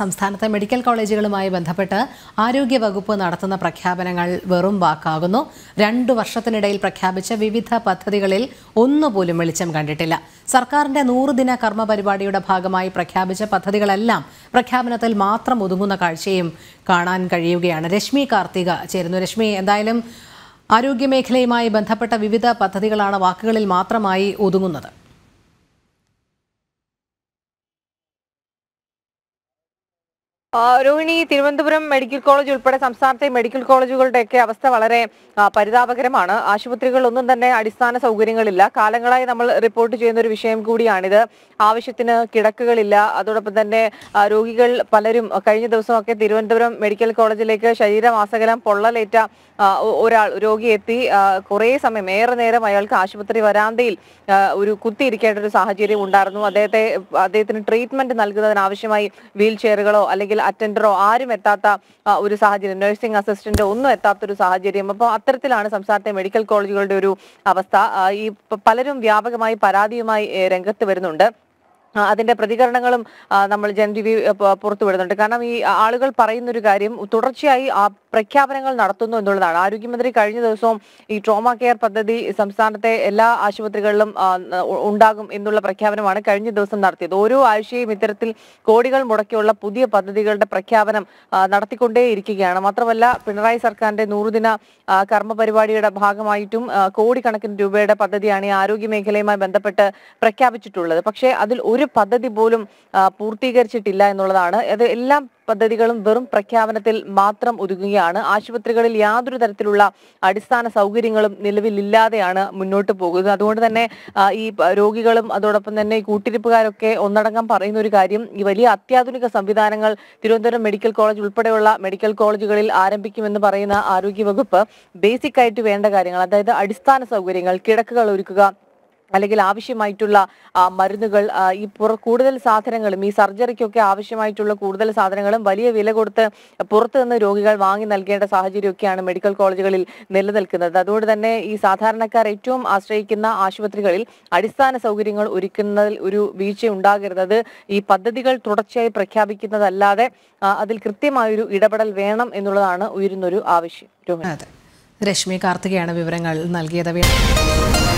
സംസ്ഥാനത്തെ മെഡിക്കൽ കോളേജുകളുമായി ബന്ധപ്പെട്ട് ആരോഗ്യവകുപ്പ് നടത്തുന്ന പ്രഖ്യാപനങ്ങൾ വെറും വാക്കാകുന്നു രണ്ടു വർഷത്തിനിടയിൽ പ്രഖ്യാപിച്ച വിവിധ പദ്ധതികളിൽ ഒന്നുപോലും വെളിച്ചം കണ്ടിട്ടില്ല സർക്കാരിന്റെ നൂറുദിന കർമ്മ പരിപാടിയുടെ ഭാഗമായി പ്രഖ്യാപിച്ച പദ്ധതികളെല്ലാം പ്രഖ്യാപനത്തിൽ മാത്രം ഒതുങ്ങുന്ന കാഴ്ചയും കാണാൻ കഴിയുകയാണ് രശ്മി കാർത്തിക ചേരുന്നു രശ്മി എന്തായാലും ആരോഗ്യമേഖലയുമായി ബന്ധപ്പെട്ട വിവിധ പദ്ധതികളാണ് വാക്കുകളിൽ മാത്രമായി ഒതുങ്ങുന്നത് രോഹിണി തിരുവനന്തപുരം മെഡിക്കൽ കോളേജ് ഉൾപ്പെടെ സംസ്ഥാനത്തെ മെഡിക്കൽ കോളേജുകളുടെയൊക്കെ അവസ്ഥ വളരെ പരിതാപകരമാണ് ആശുപത്രികളൊന്നും തന്നെ അടിസ്ഥാന സൗകര്യങ്ങളില്ല കാലങ്ങളായി നമ്മൾ റിപ്പോർട്ട് ചെയ്യുന്ന ഒരു വിഷയം കൂടിയാണിത് ആവശ്യത്തിന് കിടക്കുകളില്ല അതോടൊപ്പം തന്നെ രോഗികൾ പലരും കഴിഞ്ഞ ദിവസമൊക്കെ തിരുവനന്തപുരം മെഡിക്കൽ കോളേജിലേക്ക് ശരീരമാസകലം പൊള്ളലേറ്റ ഒരാൾ രോഗി എത്തി കുറേ സമയം ഏറെ നേരം അയാൾക്ക് ആശുപത്രി വരാന്തയിൽ ഒരു കുത്തിയിരിക്കേണ്ട ഒരു സാഹചര്യം ഉണ്ടായിരുന്നു അദ്ദേഹത്തെ അദ്ദേഹത്തിന് ട്രീറ്റ്മെന്റ് നൽകുന്നതിനാവശ്യമായി വീൽ ചെയറുകളോ അല്ലെങ്കിൽ അറ്റൻഡറോ ആരും എത്താത്ത ഒരു സാഹചര്യം നഴ്സിംഗ് അസിസ്റ്റന്റോ ഒന്നും എത്താത്ത ഒരു സാഹചര്യം അപ്പോൾ അത്തരത്തിലാണ് സംസ്ഥാനത്തെ മെഡിക്കൽ കോളേജുകളുടെ ഒരു അവസ്ഥ ഈ പലരും വ്യാപകമായി പരാതിയുമായി രംഗത്ത് വരുന്നുണ്ട് അതിന്റെ പ്രതികരണങ്ങളും നമ്മൾ ജനടിവി പുറത്തുവിടുന്നുണ്ട് കാരണം ഈ ആളുകൾ പറയുന്നൊരു കാര്യം തുടർച്ചയായി പ്രഖ്യാപനങ്ങൾ നടത്തുന്നു എന്നുള്ളതാണ് ആരോഗ്യമന്ത്രി കഴിഞ്ഞ ദിവസവും ഈ ട്രോമ കെയർ പദ്ധതി സംസ്ഥാനത്തെ എല്ലാ ആശുപത്രികളിലും ഉണ്ടാകും എന്നുള്ള പ്രഖ്യാപനമാണ് കഴിഞ്ഞ ദിവസം നടത്തിയത് ഓരോ ആഴ്ചയും ഇത്തരത്തിൽ കോടികൾ മുടക്കിയുള്ള പുതിയ പദ്ധതികളുടെ പ്രഖ്യാപനം ഇരിക്കുകയാണ് മാത്രമല്ല പിണറായി സർക്കാരിന്റെ നൂറുദിന കർമ്മ പരിപാടിയുടെ ഭാഗമായിട്ടും കോടിക്കണക്കിന് രൂപയുടെ പദ്ധതിയാണ് ഈ ആരോഗ്യ മേഖലയുമായി ബന്ധപ്പെട്ട് പ്രഖ്യാപിച്ചിട്ടുള്ളത് പക്ഷേ അതിൽ ഒരു ഒരു പദ്ധതി പോലും പൂർത്തീകരിച്ചിട്ടില്ല എന്നുള്ളതാണ് അത് എല്ലാ പദ്ധതികളും വെറും പ്രഖ്യാപനത്തിൽ മാത്രം ഒതുങ്ങുകയാണ് ആശുപത്രികളിൽ യാതൊരു തരത്തിലുള്ള അടിസ്ഥാന സൗകര്യങ്ങളും നിലവിലില്ലാതെയാണ് മുന്നോട്ട് പോകുന്നത് അതുകൊണ്ട് തന്നെ ഈ രോഗികളും അതോടൊപ്പം തന്നെ ഈ കൂട്ടിരിപ്പുകാരൊക്കെ ഒന്നടങ്കം പറയുന്ന ഒരു കാര്യം ഈ വലിയ അത്യാധുനിക സംവിധാനങ്ങൾ തിരുവനന്തപുരം മെഡിക്കൽ കോളേജ് ഉൾപ്പെടെയുള്ള മെഡിക്കൽ കോളേജുകളിൽ ആരംഭിക്കുമെന്ന് പറയുന്ന ആരോഗ്യവകുപ്പ് ബേസിക് ആയിട്ട് വേണ്ട കാര്യങ്ങൾ അതായത് അടിസ്ഥാന സൗകര്യങ്ങൾ കിടക്കുകൾ ഒരുക്കുക അല്ലെങ്കിൽ ആവശ്യമായിട്ടുള്ള മരുന്നുകൾ ഈ പുറ കൂടുതൽ സാധനങ്ങളും ഈ സർജറിക്കൊക്കെ ആവശ്യമായിട്ടുള്ള കൂടുതൽ സാധനങ്ങളും വലിയ വില കൊടുത്ത് പുറത്തു നിന്ന് രോഗികൾ വാങ്ങി നൽകേണ്ട സാഹചര്യമൊക്കെയാണ് മെഡിക്കൽ കോളേജുകളിൽ നിലനിൽക്കുന്നത് അതുകൊണ്ട് തന്നെ ഈ സാധാരണക്കാർ ഏറ്റവും ആശ്രയിക്കുന്ന ആശുപത്രികളിൽ അടിസ്ഥാന സൗകര്യങ്ങൾ ഒരുക്കുന്നതിൽ ഒരു വീഴ്ച ഉണ്ടാകരുത് ഈ പദ്ധതികൾ തുടർച്ചയായി പ്രഖ്യാപിക്കുന്നതല്ലാതെ അതിൽ കൃത്യമായൊരു ഇടപെടൽ വേണം എന്നുള്ളതാണ് ഉയരുന്നൊരു ആവശ്യം രശ്മി കാർത്തികയാണ് വിവരങ്ങൾ നൽകിയത്